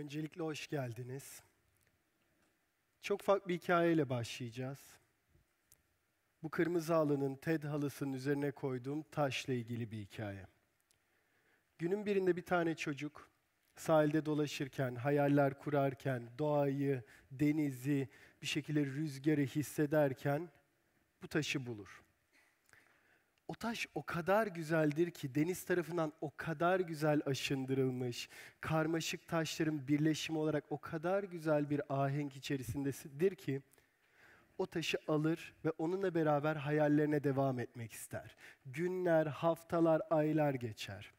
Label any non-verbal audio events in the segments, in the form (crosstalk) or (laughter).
Öncelikle hoş geldiniz. Çok farklı bir hikayeyle başlayacağız. Bu kırmızı halının TED halısının üzerine koyduğum taşla ilgili bir hikaye. Günün birinde bir tane çocuk sahilde dolaşırken, hayaller kurarken, doğayı, denizi, bir şekilde rüzgarı hissederken bu taşı bulur. O taş o kadar güzeldir ki deniz tarafından o kadar güzel aşındırılmış, karmaşık taşların birleşimi olarak o kadar güzel bir ahenk içerisindedir ki o taşı alır ve onunla beraber hayallerine devam etmek ister. Günler, haftalar, aylar geçer.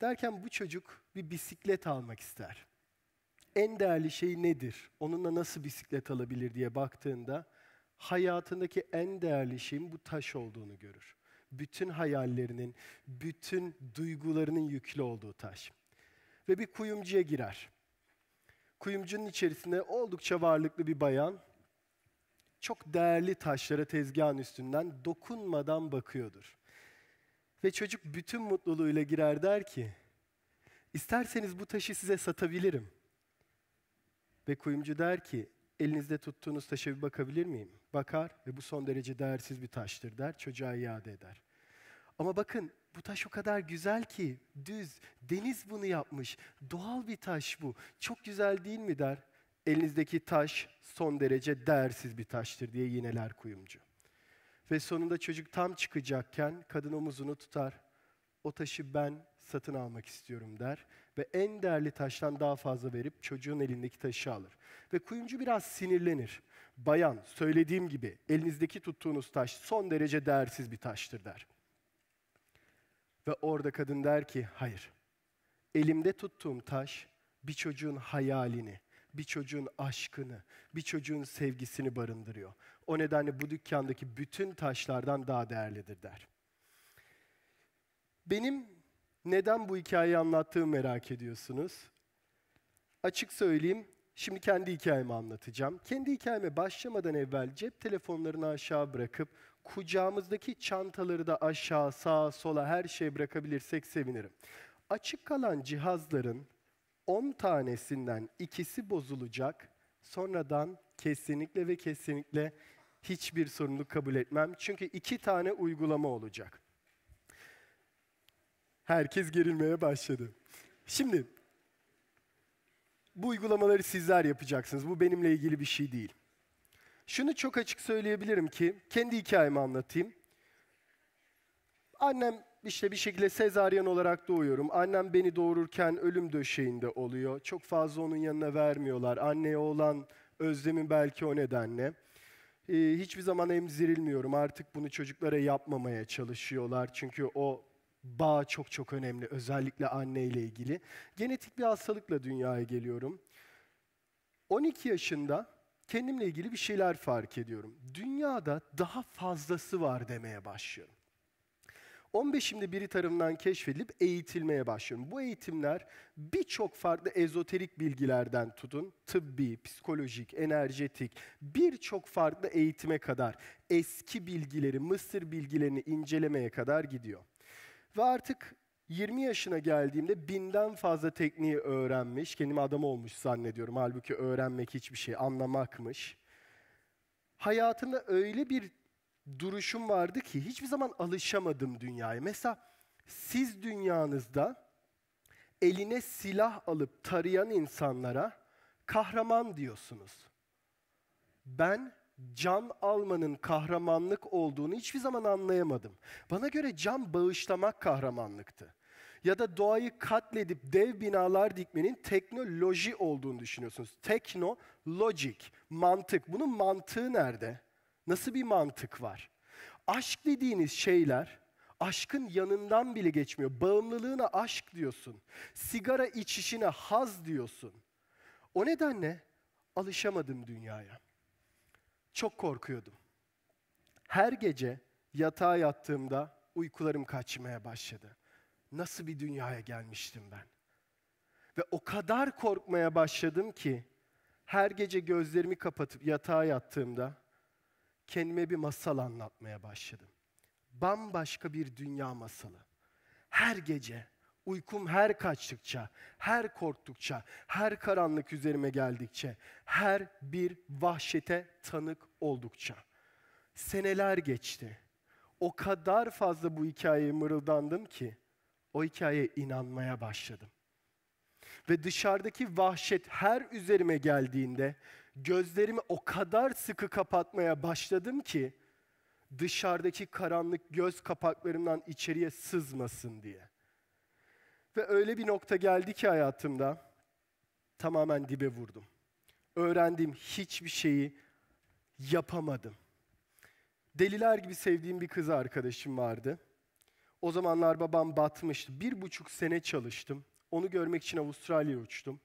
Derken bu çocuk bir bisiklet almak ister. En değerli şey nedir? Onunla nasıl bisiklet alabilir diye baktığında hayatındaki en değerli şeyin bu taş olduğunu görür bütün hayallerinin, bütün duygularının yüklü olduğu taş. Ve bir kuyumcuya girer. Kuyumcunun içerisinde oldukça varlıklı bir bayan, çok değerli taşlara tezgahın üstünden dokunmadan bakıyordur. Ve çocuk bütün mutluluğuyla girer der ki, isterseniz bu taşı size satabilirim. Ve kuyumcu der ki, elinizde tuttuğunuz taşa bir bakabilir miyim? Bakar ve bu son derece değersiz bir taştır der, çocuğa iade eder. Ama bakın bu taş o kadar güzel ki düz, deniz bunu yapmış. Doğal bir taş bu. Çok güzel değil mi der. Elinizdeki taş son derece değersiz bir taştır diye yineler kuyumcu. Ve sonunda çocuk tam çıkacakken kadın omuzunu tutar. O taşı ben satın almak istiyorum der ve en değerli taştan daha fazla verip çocuğun elindeki taşı alır. Ve kuyumcu biraz sinirlenir. Bayan söylediğim gibi elinizdeki tuttuğunuz taş son derece değersiz bir taştır der. Ve orada kadın der ki hayır. Elimde tuttuğum taş bir çocuğun hayalini, bir çocuğun aşkını, bir çocuğun sevgisini barındırıyor. O nedenle bu dükkandaki bütün taşlardan daha değerlidir der. Benim neden bu hikayeyi anlattığımı merak ediyorsunuz. Açık söyleyeyim, şimdi kendi hikayemi anlatacağım. Kendi hikayeme başlamadan evvel cep telefonlarını aşağı bırakıp kucağımızdaki çantaları da aşağı, sağa, sola her şey bırakabilirsek sevinirim. Açık kalan cihazların 10 tanesinden ikisi bozulacak. Sonradan kesinlikle ve kesinlikle hiçbir sorumluluk kabul etmem. Çünkü iki tane uygulama olacak. Herkes gerilmeye başladı. Şimdi bu uygulamaları sizler yapacaksınız. Bu benimle ilgili bir şey değil. Şunu çok açık söyleyebilirim ki, kendi hikayemi anlatayım. Annem işte bir şekilde sezaryen olarak doğuyorum. Annem beni doğururken ölüm döşeğinde oluyor. Çok fazla onun yanına vermiyorlar. Anneye olan özlemin belki o nedenle. Ee, hiçbir zaman emzirilmiyorum. Artık bunu çocuklara yapmamaya çalışıyorlar. Çünkü o bağ çok çok önemli. Özellikle anneyle ilgili. Genetik bir hastalıkla dünyaya geliyorum. 12 yaşında kendimle ilgili bir şeyler fark ediyorum. Dünyada daha fazlası var demeye başlıyorum. 15'imde biri tarafından keşfedilip eğitilmeye başlıyorum. Bu eğitimler birçok farklı ezoterik bilgilerden tutun, tıbbi, psikolojik, enerjetik, birçok farklı eğitime kadar, eski bilgileri, Mısır bilgilerini incelemeye kadar gidiyor. Ve artık 20 yaşına geldiğimde binden fazla tekniği öğrenmiş, kendimi adam olmuş zannediyorum. Halbuki öğrenmek hiçbir şey, anlamakmış. Hayatımda öyle bir duruşum vardı ki hiçbir zaman alışamadım dünyaya. Mesela siz dünyanızda eline silah alıp tarayan insanlara kahraman diyorsunuz. Ben can almanın kahramanlık olduğunu hiçbir zaman anlayamadım. Bana göre can bağışlamak kahramanlıktı ya da doğayı katledip dev binalar dikmenin teknoloji olduğunu düşünüyorsunuz. Teknolojik, mantık. Bunun mantığı nerede? Nasıl bir mantık var? Aşk dediğiniz şeyler aşkın yanından bile geçmiyor. Bağımlılığına aşk diyorsun. Sigara içişine haz diyorsun. O nedenle alışamadım dünyaya. Çok korkuyordum. Her gece yatağa yattığımda uykularım kaçmaya başladı nasıl bir dünyaya gelmiştim ben? Ve o kadar korkmaya başladım ki her gece gözlerimi kapatıp yatağa yattığımda kendime bir masal anlatmaya başladım. Bambaşka bir dünya masalı. Her gece uykum her kaçtıkça, her korktukça, her karanlık üzerime geldikçe, her bir vahşete tanık oldukça. Seneler geçti. O kadar fazla bu hikayeyi mırıldandım ki o hikayeye inanmaya başladım. Ve dışarıdaki vahşet her üzerime geldiğinde gözlerimi o kadar sıkı kapatmaya başladım ki dışarıdaki karanlık göz kapaklarımdan içeriye sızmasın diye. Ve öyle bir nokta geldi ki hayatımda tamamen dibe vurdum. Öğrendiğim hiçbir şeyi yapamadım. Deliler gibi sevdiğim bir kız arkadaşım vardı. O zamanlar babam batmıştı. Bir buçuk sene çalıştım. Onu görmek için Avustralya'ya uçtum.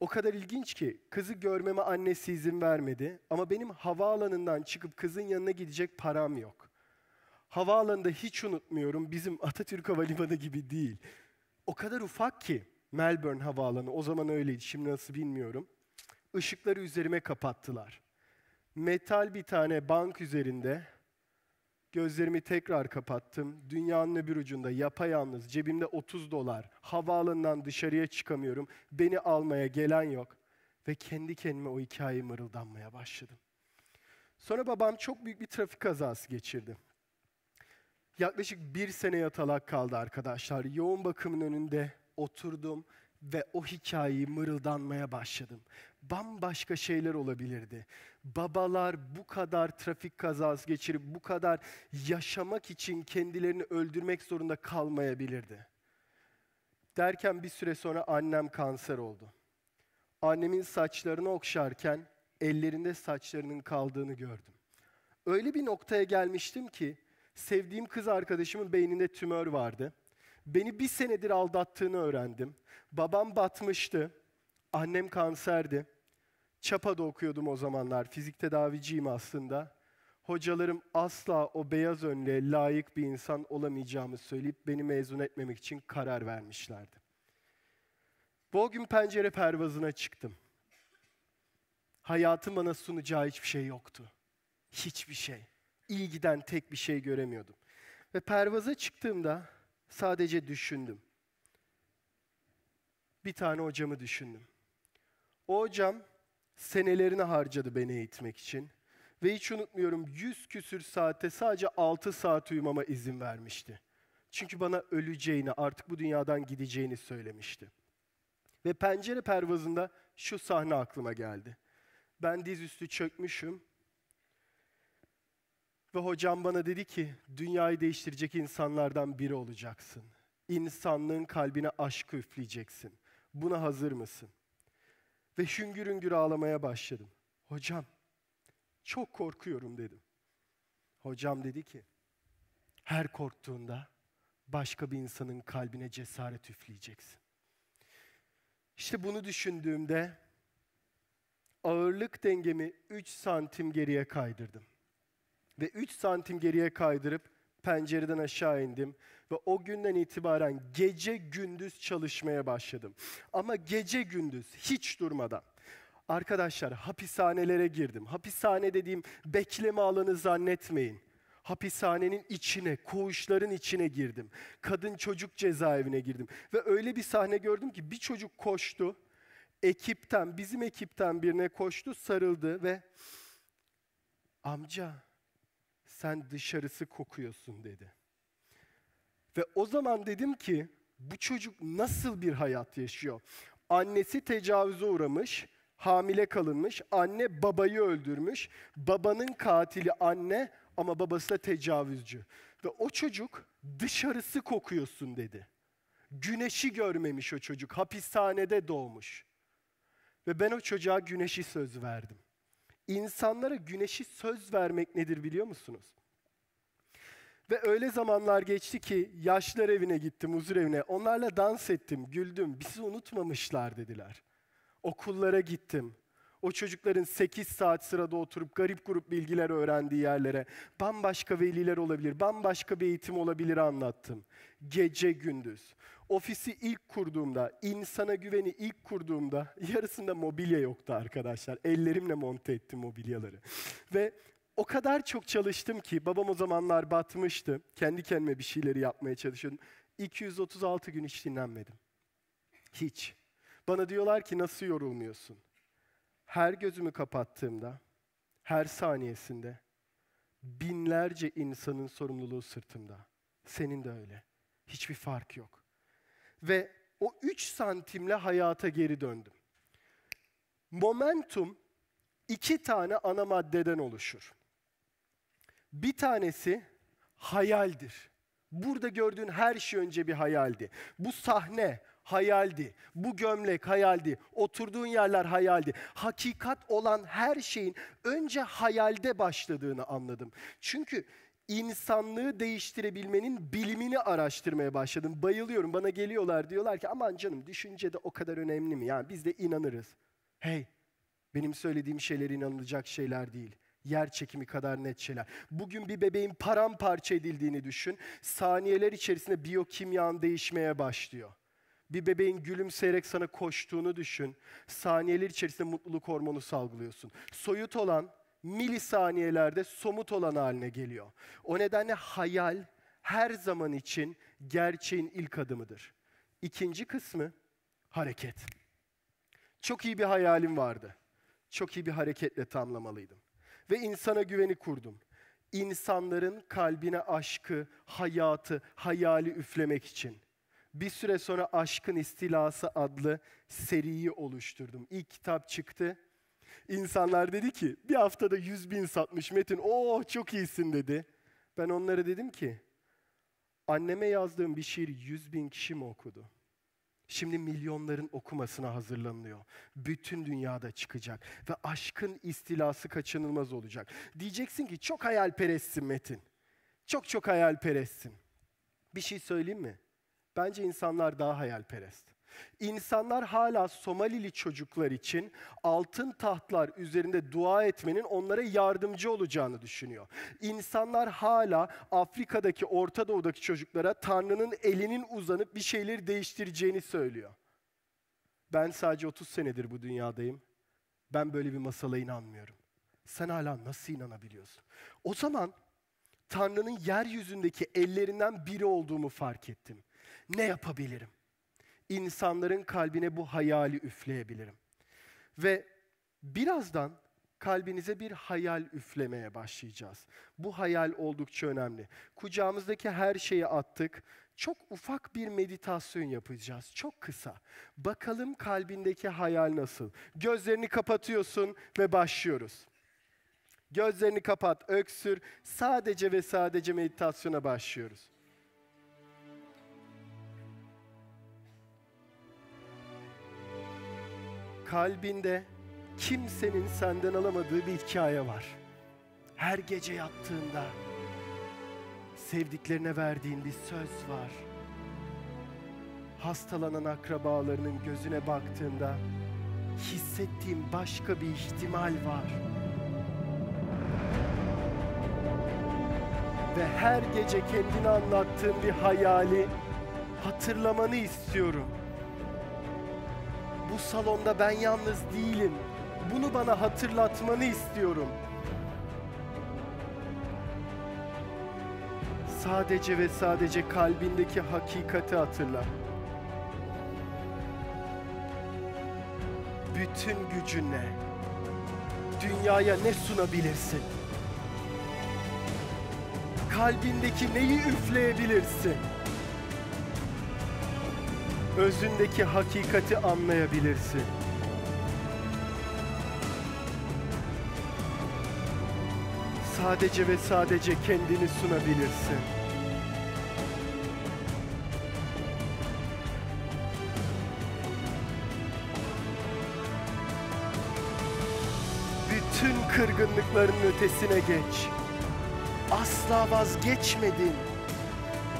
O kadar ilginç ki kızı görmeme annesi izin vermedi. Ama benim havaalanından çıkıp kızın yanına gidecek param yok. Havaalanında hiç unutmuyorum bizim Atatürk Havalimanı gibi değil. O kadar ufak ki Melbourne Havaalanı o zaman öyleydi şimdi nasıl bilmiyorum. Işıkları üzerime kapattılar. Metal bir tane bank üzerinde Gözlerimi tekrar kapattım. Dünyanın öbür ucunda yapayalnız cebimde 30 dolar. Havaalanından dışarıya çıkamıyorum. Beni almaya gelen yok. Ve kendi kendime o hikayeyi mırıldanmaya başladım. Sonra babam çok büyük bir trafik kazası geçirdi. Yaklaşık bir sene yatalak kaldı arkadaşlar. Yoğun bakımın önünde oturdum ve o hikayeyi mırıldanmaya başladım. Bambaşka şeyler olabilirdi babalar bu kadar trafik kazası geçirip bu kadar yaşamak için kendilerini öldürmek zorunda kalmayabilirdi. Derken bir süre sonra annem kanser oldu. Annemin saçlarını okşarken ellerinde saçlarının kaldığını gördüm. Öyle bir noktaya gelmiştim ki sevdiğim kız arkadaşımın beyninde tümör vardı. Beni bir senedir aldattığını öğrendim. Babam batmıştı. Annem kanserdi. Çapa'da okuyordum o zamanlar. Fizik tedaviciyim aslında. Hocalarım asla o beyaz önlüğe layık bir insan olamayacağımı söyleyip beni mezun etmemek için karar vermişlerdi. Bu gün pencere pervazına çıktım. Hayatım bana sunacağı hiçbir şey yoktu. Hiçbir şey. İyi giden tek bir şey göremiyordum. Ve pervaza çıktığımda sadece düşündüm. Bir tane hocamı düşündüm. O hocam senelerini harcadı beni eğitmek için. Ve hiç unutmuyorum 100 küsür saate sadece 6 saat uyumama izin vermişti. Çünkü bana öleceğini, artık bu dünyadan gideceğini söylemişti. Ve pencere pervazında şu sahne aklıma geldi. Ben dizüstü çökmüşüm. Ve hocam bana dedi ki, dünyayı değiştirecek insanlardan biri olacaksın. İnsanlığın kalbine aşk üfleyeceksin. Buna hazır mısın?'' Ve hüngür hüngür ağlamaya başladım. Hocam çok korkuyorum dedim. Hocam dedi ki her korktuğunda başka bir insanın kalbine cesaret üfleyeceksin. İşte bunu düşündüğümde ağırlık dengemi 3 santim geriye kaydırdım. Ve 3 santim geriye kaydırıp pencereden aşağı indim ve o günden itibaren gece gündüz çalışmaya başladım. Ama gece gündüz hiç durmadan. Arkadaşlar hapishanelere girdim. Hapishane dediğim bekleme alanı zannetmeyin hapishanenin içine, koğuşların içine girdim. Kadın çocuk cezaevine girdim. Ve öyle bir sahne gördüm ki bir çocuk koştu. Ekipten, bizim ekipten birine koştu, sarıldı ve amca sen dışarısı kokuyorsun dedi. Ve o zaman dedim ki bu çocuk nasıl bir hayat yaşıyor? Annesi tecavüze uğramış, hamile kalınmış, anne babayı öldürmüş, babanın katili anne ama babası da tecavüzcü. Ve o çocuk dışarısı kokuyorsun dedi. Güneşi görmemiş o çocuk, hapishanede doğmuş. Ve ben o çocuğa güneşi söz verdim. İnsanlara güneşi söz vermek nedir biliyor musunuz? Ve öyle zamanlar geçti ki yaşlar evine gittim, huzur evine. Onlarla dans ettim, güldüm. Bizi unutmamışlar dediler. Okullara gittim o çocukların 8 saat sırada oturup garip grup bilgiler öğrendiği yerlere, bambaşka veliler olabilir, bambaşka bir eğitim olabilir anlattım. Gece gündüz. Ofisi ilk kurduğumda, insana güveni ilk kurduğumda (laughs) yarısında mobilya yoktu arkadaşlar. Ellerimle monte ettim mobilyaları. Ve o kadar çok çalıştım ki babam o zamanlar batmıştı. Kendi kendime bir şeyleri yapmaya çalışıyordum. 236 gün hiç dinlenmedim. Hiç. Bana diyorlar ki nasıl yorulmuyorsun? her gözümü kapattığımda, her saniyesinde binlerce insanın sorumluluğu sırtımda. Senin de öyle. Hiçbir fark yok. Ve o üç santimle hayata geri döndüm. Momentum iki tane ana maddeden oluşur. Bir tanesi hayaldir. Burada gördüğün her şey önce bir hayaldi. Bu sahne, hayaldi. Bu gömlek hayaldi. Oturduğun yerler hayaldi. Hakikat olan her şeyin önce hayalde başladığını anladım. Çünkü insanlığı değiştirebilmenin bilimini araştırmaya başladım. Bayılıyorum. Bana geliyorlar diyorlar ki aman canım düşünce de o kadar önemli mi? Yani biz de inanırız. Hey benim söylediğim şeyler inanılacak şeyler değil yer çekimi kadar net şeyler. Bugün bir bebeğin paramparça edildiğini düşün. Saniyeler içerisinde biyokimyan değişmeye başlıyor. Bir bebeğin gülümseyerek sana koştuğunu düşün. Saniyeler içerisinde mutluluk hormonu salgılıyorsun. Soyut olan milisaniyelerde somut olan haline geliyor. O nedenle hayal her zaman için gerçeğin ilk adımıdır. İkinci kısmı hareket. Çok iyi bir hayalim vardı. Çok iyi bir hareketle tamlamalıydım. Ve insana güveni kurdum. İnsanların kalbine aşkı, hayatı, hayali üflemek için bir süre sonra Aşkın İstilası adlı seriyi oluşturdum. İlk kitap çıktı. İnsanlar dedi ki bir haftada 100 bin satmış Metin. Oo oh, çok iyisin dedi. Ben onlara dedim ki anneme yazdığım bir şiir 100 bin kişi mi okudu? Şimdi milyonların okumasına hazırlanıyor. Bütün dünyada çıkacak ve aşkın istilası kaçınılmaz olacak. Diyeceksin ki çok hayalperestsin Metin. Çok çok hayalperestsin. Bir şey söyleyeyim mi? Bence insanlar daha hayalperest. İnsanlar hala Somalili çocuklar için altın tahtlar üzerinde dua etmenin onlara yardımcı olacağını düşünüyor. İnsanlar hala Afrika'daki, Orta Doğu'daki çocuklara Tanrı'nın elinin uzanıp bir şeyleri değiştireceğini söylüyor. Ben sadece 30 senedir bu dünyadayım. Ben böyle bir masala inanmıyorum. Sen hala nasıl inanabiliyorsun? O zaman Tanrı'nın yeryüzündeki ellerinden biri olduğumu fark ettim ne yapabilirim? İnsanların kalbine bu hayali üfleyebilirim. Ve birazdan kalbinize bir hayal üflemeye başlayacağız. Bu hayal oldukça önemli. Kucağımızdaki her şeyi attık. Çok ufak bir meditasyon yapacağız. Çok kısa. Bakalım kalbindeki hayal nasıl? Gözlerini kapatıyorsun ve başlıyoruz. Gözlerini kapat, öksür. Sadece ve sadece meditasyona başlıyoruz. kalbinde kimsenin senden alamadığı bir hikaye var. Her gece yattığında sevdiklerine verdiğin bir söz var. Hastalanan akrabalarının gözüne baktığında hissettiğin başka bir ihtimal var. Ve her gece kendini anlattığın bir hayali hatırlamanı istiyorum.'' Bu salonda ben yalnız değilim. Bunu bana hatırlatmanı istiyorum. Sadece ve sadece kalbindeki hakikati hatırla. Bütün gücünle dünyaya ne sunabilirsin? Kalbindeki neyi üfleyebilirsin? özündeki hakikati anlayabilirsin. Sadece ve sadece kendini sunabilirsin. Bütün kırgınlıkların ötesine geç. Asla vazgeçmedin.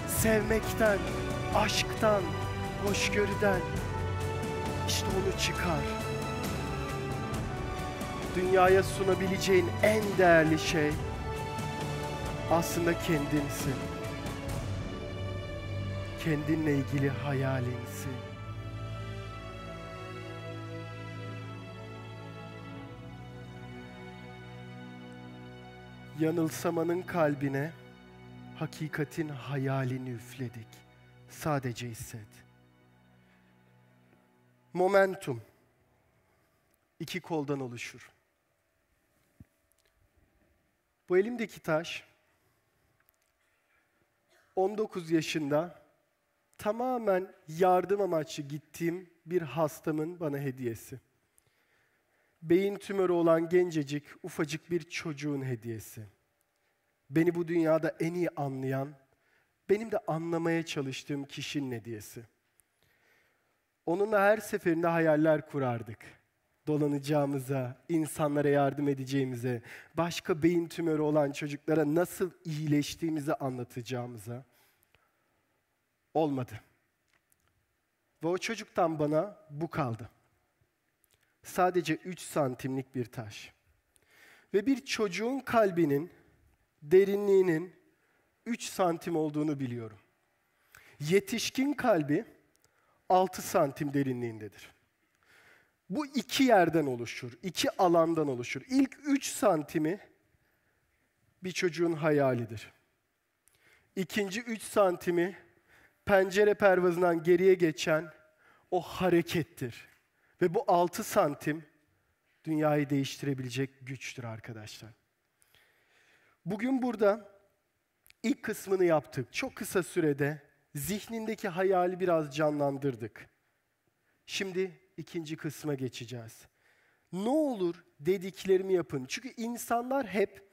Sevmekten, aşktan, hoşgörüden işte onu çıkar. Dünyaya sunabileceğin en değerli şey aslında kendinsin. Kendinle ilgili hayalinsin. Yanılsamanın kalbine hakikatin hayalini üfledik. Sadece hisset momentum iki koldan oluşur. Bu elimdeki taş 19 yaşında tamamen yardım amaçlı gittiğim bir hastamın bana hediyesi. Beyin tümörü olan gencecik, ufacık bir çocuğun hediyesi. Beni bu dünyada en iyi anlayan, benim de anlamaya çalıştığım kişinin hediyesi. Onunla her seferinde hayaller kurardık. Dolanacağımıza, insanlara yardım edeceğimize, başka beyin tümörü olan çocuklara nasıl iyileştiğimizi anlatacağımıza. Olmadı. Ve o çocuktan bana bu kaldı. Sadece 3 santimlik bir taş. Ve bir çocuğun kalbinin derinliğinin 3 santim olduğunu biliyorum. Yetişkin kalbi 6 santim derinliğindedir. Bu iki yerden oluşur, iki alandan oluşur. İlk 3 santimi bir çocuğun hayalidir. İkinci 3 santimi pencere pervazından geriye geçen o harekettir. Ve bu 6 santim dünyayı değiştirebilecek güçtür arkadaşlar. Bugün burada ilk kısmını yaptık. Çok kısa sürede zihnindeki hayali biraz canlandırdık. Şimdi ikinci kısma geçeceğiz. Ne olur dediklerimi yapın. Çünkü insanlar hep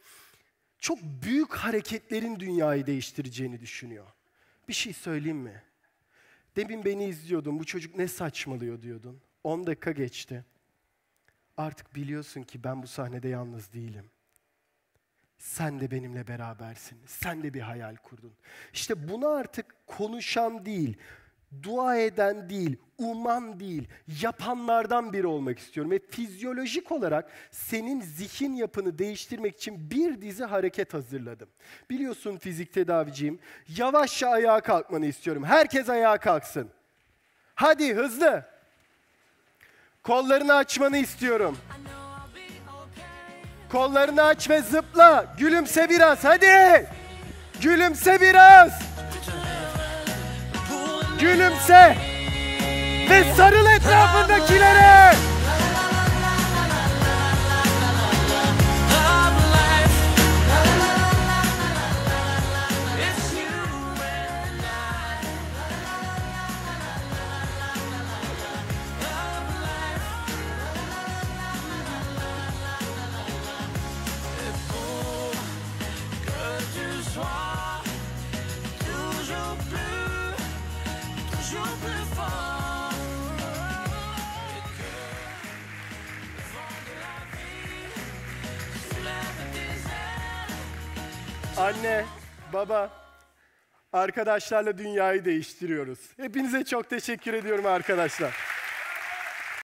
çok büyük hareketlerin dünyayı değiştireceğini düşünüyor. Bir şey söyleyeyim mi? Demin beni izliyordun, bu çocuk ne saçmalıyor diyordun. 10 dakika geçti. Artık biliyorsun ki ben bu sahnede yalnız değilim sen de benimle berabersin. Sen de bir hayal kurdun. İşte bunu artık konuşan değil, dua eden değil, uman değil, yapanlardan biri olmak istiyorum. Ve fizyolojik olarak senin zihin yapını değiştirmek için bir dizi hareket hazırladım. Biliyorsun fizik tedaviciyim, yavaşça ayağa kalkmanı istiyorum. Herkes ayağa kalksın. Hadi hızlı. Kollarını açmanı istiyorum. Kollarını aç ve zıpla. Gülümse biraz hadi. Gülümse biraz. Gülümse. Ve sarıl etrafındakilere. anne, baba, arkadaşlarla dünyayı değiştiriyoruz. Hepinize çok teşekkür ediyorum arkadaşlar.